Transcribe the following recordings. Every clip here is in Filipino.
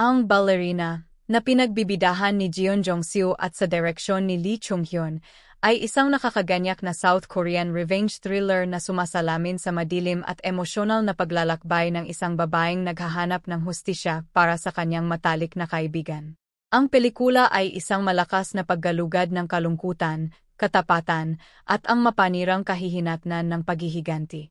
Ang ballerina, na pinagbibidahan ni Jeon Jong-seo at sa direksyon ni Lee Chung-hyun, ay isang nakakaganyak na South Korean revenge thriller na sumasalamin sa madilim at emosyonal na paglalakbay ng isang babaeng naghahanap ng hustisya para sa kanyang matalik na kaibigan. Ang pelikula ay isang malakas na paggalugad ng kalungkutan, katapatan, at ang mapanirang kahihinatnan ng paghihiganti.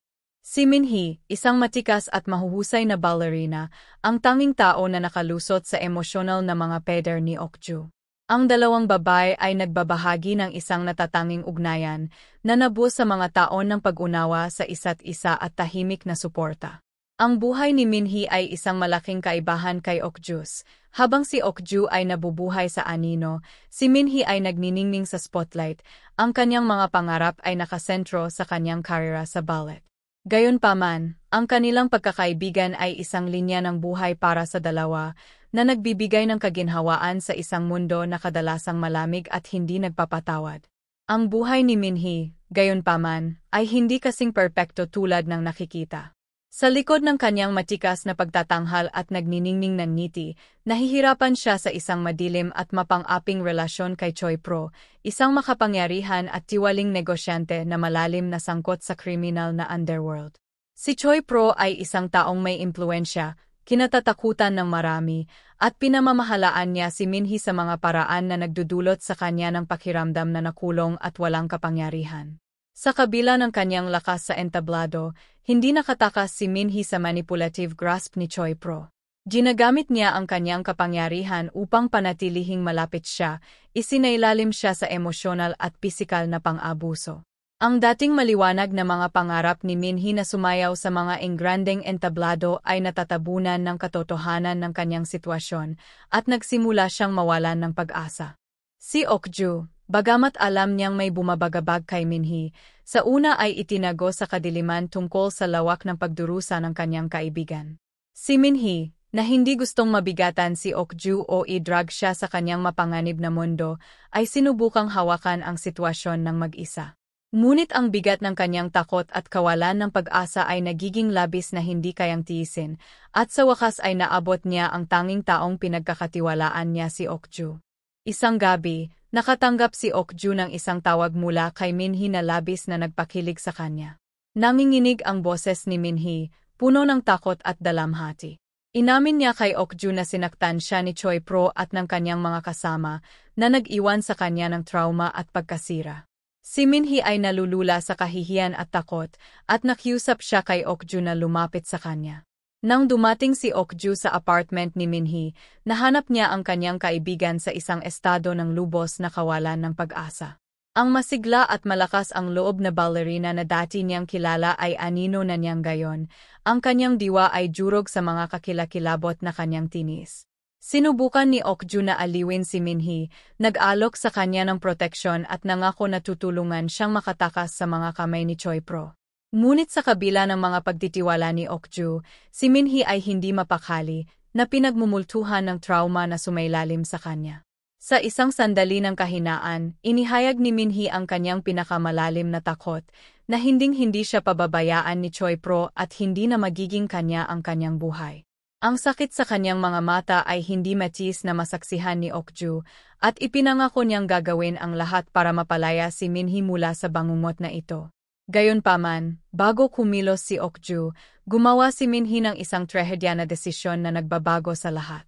Si Minhee, isang matikas at mahuhusay na ballerina, ang tanging tao na nakalusot sa emosyonal na mga peder ni Okju. Ang dalawang babae ay nagbabahagi ng isang natatanging ugnayan na nabuo sa mga taon ng pag-unawa sa isa't isa at tahimik na suporta. Ang buhay ni Minhee ay isang malaking kaibahan kay Okjus. Habang si Okju ay nabubuhay sa anino, si Minhee ay nagniningning sa spotlight. Ang kanyang mga pangarap ay nakasentro sa kanyang karera sa ballet. Gayunpaman, ang kanilang pagkakaibigan ay isang linya ng buhay para sa dalawa na nagbibigay ng kaginhawaan sa isang mundo na kadalasang malamig at hindi nagpapatawad. Ang buhay ni Minhee, gayunpaman, ay hindi kasing perpekto tulad ng nakikita. Sa likod ng kanyang matikas na pagtatanghal at nagniningning ng ngiti, nahihirapan siya sa isang madilim at mapang-aping relasyon kay Choi Pro, isang makapangyarihan at tiwaling negosyante na malalim na sangkot sa kriminal na underworld. Si Choi Pro ay isang taong may impluensya, kinatatakutan ng marami, at pinamamahalaan niya si Minhee sa mga paraan na nagdudulot sa kanya ng pakiramdam na nakulong at walang kapangyarihan. Sa kabila ng kanyang lakas sa entablado, hindi nakatakas si Minhee sa manipulative grasp ni Choi Pro. Ginagamit niya ang kanyang kapangyarihan upang panatilihing malapit siya, isinailalim siya sa emosyonal at pisikal na pang-abuso. Ang dating maliwanag na mga pangarap ni Minhee na sumayaw sa mga engrandeng entablado ay natatabunan ng katotohanan ng kanyang sitwasyon at nagsimula siyang mawalan ng pag-asa. Si Okju, Bagamat alam niyang may bumabagabag kay Minhi, sa una ay itinago sa kadiliman tungkol sa lawak ng pagdurusa ng kanyang kaibigan. Si Minhi, na hindi gustong mabigatan si Okju o i idrag siya sa kanyang mapanganib na mundo, ay sinubukang hawakan ang sitwasyon ng mag-isa. Ngunit ang bigat ng kanyang takot at kawalan ng pag-asa ay nagiging labis na hindi kayang tiisin, at sa wakas ay naabot niya ang tanging taong pinagkakatiwalaan niya si Okju. Isang gabi, Nakatanggap si Okju ng isang tawag mula kay Minhi na labis na nagpakilig sa kanya. Nanginginig ang boses ni Minhi, puno ng takot at dalamhati. Inamin niya kay Okju na sinaktan siya ni Choi Pro at ng kanyang mga kasama na nag-iwan sa kanya ng trauma at pagkasira. Si Minhi ay nalulula sa kahihiyan at takot at nakiusap siya kay Okju na lumapit sa kanya. Nang dumating si Okju sa apartment ni Minhee, nahanap niya ang kanyang kaibigan sa isang estado ng lubos na kawalan ng pag-asa. Ang masigla at malakas ang loob na ballerina na dati niyang kilala ay anino na niyang gayon, ang kanyang diwa ay jurog sa mga kakilakilabot na kanyang tinis. Sinubukan ni Okju na aliwin si Minhee, nag-alok sa kanya ng proteksyon at nangako na tutulungan siyang makatakas sa mga kamay ni Choi Pro. Ngunit sa kabila ng mga pagtitiwala ni Okju, si Minhee ay hindi mapakali na pinagmumultuhan ng trauma na sumailalim sa kanya. Sa isang sandali ng kahinaan, inihayag ni Minhee ang kanyang pinakamalalim na takot na hinding-hindi siya pababayaan ni Choi Pro at hindi na magiging kanya ang kanyang buhay. Ang sakit sa kanyang mga mata ay hindi matis na masaksihan ni Okju at ipinangako niyang gagawin ang lahat para mapalaya si Minhee mula sa bangungot na ito. Gayunpaman, bago kumilos si Okju, gumawa si Minhee ng isang trahedya na desisyon na nagbabago sa lahat.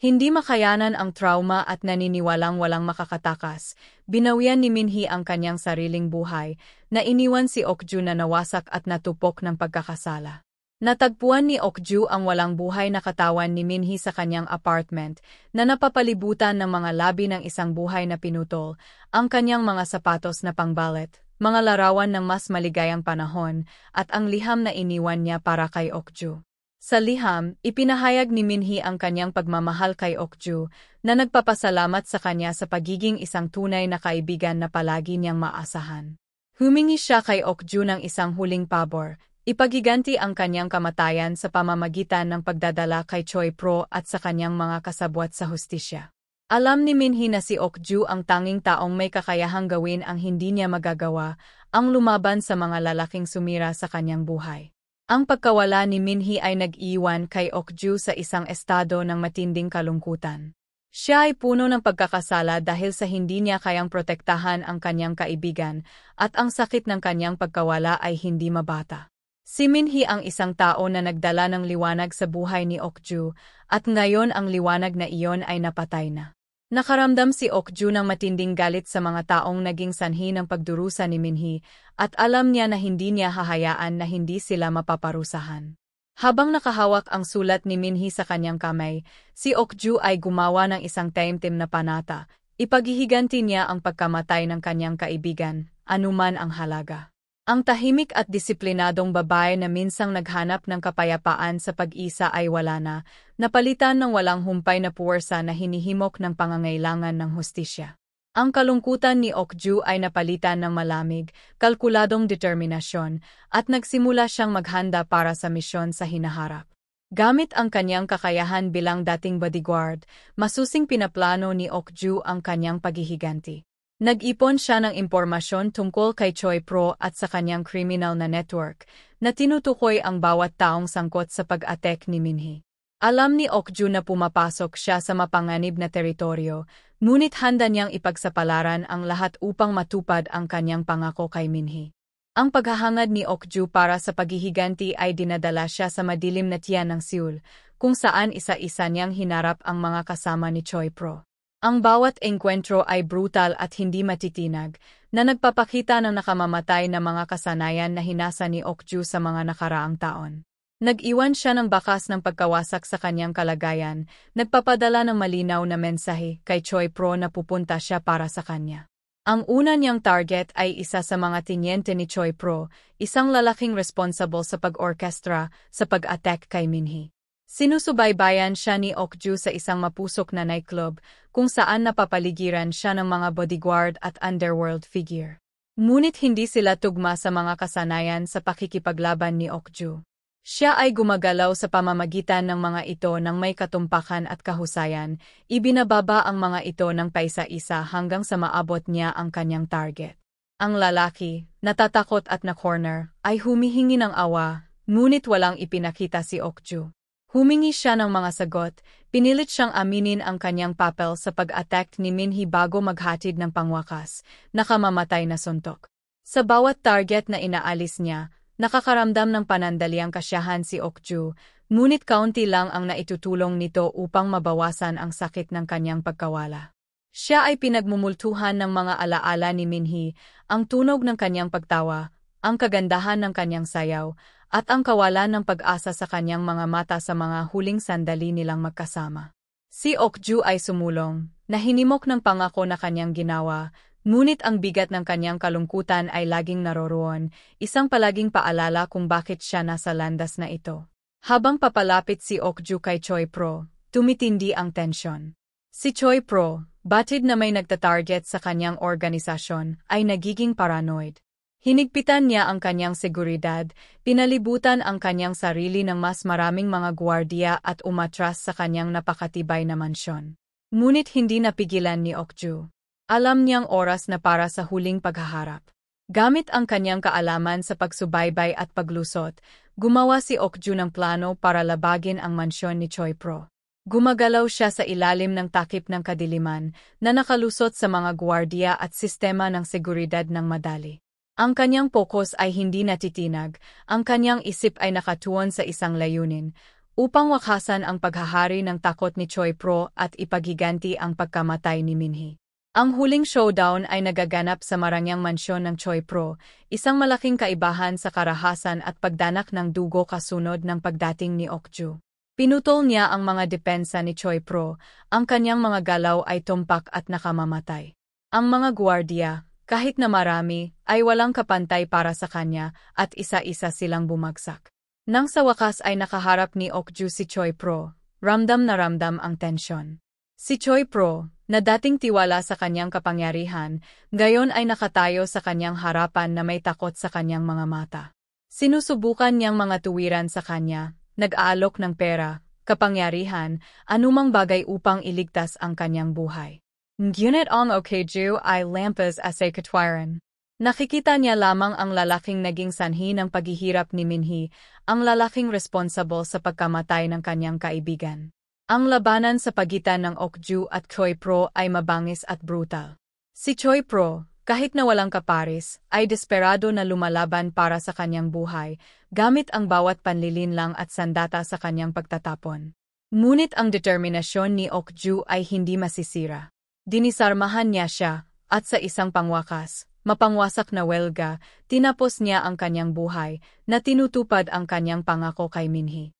Hindi makayanan ang trauma at naniniwalang walang makakatakas, binawian ni Minhee ang kanyang sariling buhay, na iniwan si Okju na nawasak at natupok ng pagkakasala. Natagpuan ni Okju ang walang buhay na katawan ni Minhee sa kanyang apartment, na napapalibutan ng mga labi ng isang buhay na pinutol, ang kanyang mga sapatos na pangbalet, mga larawan ng mas maligayang panahon at ang liham na iniwan niya para kay Okju. Sa liham, ipinahayag ni Minhee ang kanyang pagmamahal kay Okju na nagpapasalamat sa kanya sa pagiging isang tunay na kaibigan na palagi niyang maasahan. Humingi siya kay Okju ng isang huling pabor, ipagiganti ang kanyang kamatayan sa pamamagitan ng pagdadala kay Choi Pro at sa kanyang mga kasabwat sa hustisya. Alam ni Minhee na si Okju ang tanging taong may kakayahang gawin ang hindi niya magagawa, ang lumaban sa mga lalaking sumira sa kanyang buhay. Ang pagkawala ni Minhee ay nag-iwan kay Okju sa isang estado ng matinding kalungkutan. Siya ay puno ng pagkakasala dahil sa hindi niya kayang protektahan ang kanyang kaibigan at ang sakit ng kanyang pagkawala ay hindi mabata. Si Minhee ang isang tao na nagdala ng liwanag sa buhay ni Okju at ngayon ang liwanag na iyon ay napatay na. Nakaramdam si Okju ng matinding galit sa mga taong naging sanhi ng pagdurusa ni Minhee at alam niya na hindi niya hahayaan na hindi sila mapaparusahan. Habang nakahawak ang sulat ni Minhee sa kanyang kamay, si Okju ay gumawa ng isang taimtim na panata. Ipaghihiganti niya ang pagkamatay ng kanyang kaibigan, anuman ang halaga. Ang tahimik at disiplinadong babae na minsang naghanap ng kapayapaan sa pag-isa ay wala na, napalitan ng walang humpay na puwersa na hinihimok ng pangangailangan ng hustisya. Ang kalungkutan ni Okju ay napalitan ng malamig, kalkuladong determinasyon, at nagsimula siyang maghanda para sa misyon sa hinaharap. Gamit ang kanyang kakayahan bilang dating bodyguard, masusing pinaplano ni Okju ang kanyang paghihiganti. Nag-ipon siya ng impormasyon tungkol kay Choi Pro at sa kanyang criminal na network na tinutukoy ang bawat taong sangkot sa pag-atek ni Minhee. Alam ni Okju na pumapasok siya sa mapanganib na teritoryo, ngunit handa niyang ipagsapalaran ang lahat upang matupad ang kanyang pangako kay Minhee. Ang paghahangad ni Okju para sa paghihiganti ay dinadala siya sa madilim na tiyan ng Seoul, kung saan isa-isa niyang hinarap ang mga kasama ni Choi Pro. Ang bawat engkwentro ay brutal at hindi matitinag, na nagpapakita ng nakamamatay na mga kasanayan na hinasa ni Okju sa mga nakaraang taon. Nag-iwan siya ng bakas ng pagkawasak sa kanyang kalagayan, nagpapadala ng malinaw na mensahe kay Choi Pro na pupunta siya para sa kanya. Ang una niyang target ay isa sa mga tinyente ni Choi Pro, isang lalaking responsible sa pag orchestra sa pag-attack kay Minhee. Sinusubaybayan siya ni Okju sa isang mapusok na nightclub kung saan napapaligiran siya ng mga bodyguard at underworld figure. Ngunit hindi sila tugma sa mga kasanayan sa pakikipaglaban ni Okju. Siya ay gumagalaw sa pamamagitan ng mga ito ng may katumpakan at kahusayan, ibinababa ang mga ito ng paisa-isa hanggang sa maabot niya ang kanyang target. Ang lalaki, natatakot at na-corner, ay humihingi ng awa, ngunit walang ipinakita si Okju. Humingi siya ng mga sagot, pinilit siyang aminin ang kanyang papel sa pag-attack ni Minhi bago maghatid ng pangwakas, nakamamatay na suntok. Sa bawat target na inaalis niya, nakakaramdam ng panandaliang kasyahan si Okju, ngunit kaunti lang ang naitutulong nito upang mabawasan ang sakit ng kanyang pagkawala. Siya ay pinagmumultuhan ng mga alaala ni Minhi, ang tunog ng kanyang pagtawa, ang kagandahan ng kanyang sayaw, at ang kawalan ng pag-asa sa kanyang mga mata sa mga huling sandali nilang magkasama. Si Okju ay sumulong, nahinimok ng pangako na kanyang ginawa, ngunit ang bigat ng kanyang kalungkutan ay laging naroroon, isang palaging paalala kung bakit siya nasa landas na ito. Habang papalapit si Okju kay Choi Pro, tumitindi ang tensyon. Si Choi Pro, batid na may nagtatarget sa kanyang organisasyon, ay nagiging paranoid. Hinigpitan niya ang kanyang seguridad, pinalibutan ang kanyang sarili ng mas maraming mga gwardiya at umatras sa kanyang napakatibay na mansyon. Ngunit hindi napigilan ni Okju. Alam niyang oras na para sa huling paghaharap. Gamit ang kanyang kaalaman sa pagsubaybay at paglusot, gumawa si Okju ng plano para labagin ang mansyon ni Choi Pro. Gumagalaw siya sa ilalim ng takip ng kadiliman na nakalusot sa mga gwardiya at sistema ng seguridad ng madali. Ang kanyang pokus ay hindi natitinag, ang kanyang isip ay nakatuon sa isang layunin, upang wakasan ang paghahari ng takot ni Choi Pro at ipagiganti ang pagkamatay ni Minhee. Ang huling showdown ay nagaganap sa marangyang mansyon ng Choi Pro, isang malaking kaibahan sa karahasan at pagdanak ng dugo kasunod ng pagdating ni Okju. Pinutol niya ang mga depensa ni Choi Pro, ang kanyang mga galaw ay tumpak at nakamamatay. Ang mga gwardiya, kahit na marami, ay walang kapantay para sa kanya at isa-isa silang bumagsak. Nang sa wakas ay nakaharap ni Okju si Choi Pro, ramdam na ramdam ang tensyon. Si Choi Pro, na dating tiwala sa kanyang kapangyarihan, gayon ay nakatayo sa kanyang harapan na may takot sa kanyang mga mata. Sinusubukan niyang mga tuwiran sa kanya, nag-aalok ng pera, kapangyarihan, anumang bagay upang iligtas ang kanyang buhay. Ngunit ang okju ay lampas asay katwiran. Nakikita niya lamang ang lalaking naging sanhi ng paghihirap ni Minhi, ang lalaking responsible sa pagkamatay ng kanyang kaibigan. Ang labanan sa pagitan ng Okju at Choi Pro ay mabangis at brutal. Si Choi Pro, kahit na walang kaparis, ay desperado na lumalaban para sa kanyang buhay, gamit ang bawat panlilinlang at sandata sa kanyang pagtatapon. Ngunit ang determinasyon ni Okju ay hindi masisira. Dinisarmahan niya siya, at sa isang pangwakas, mapangwasak na welga, tinapos niya ang kanyang buhay, na tinutupad ang kanyang pangako kay Minhi.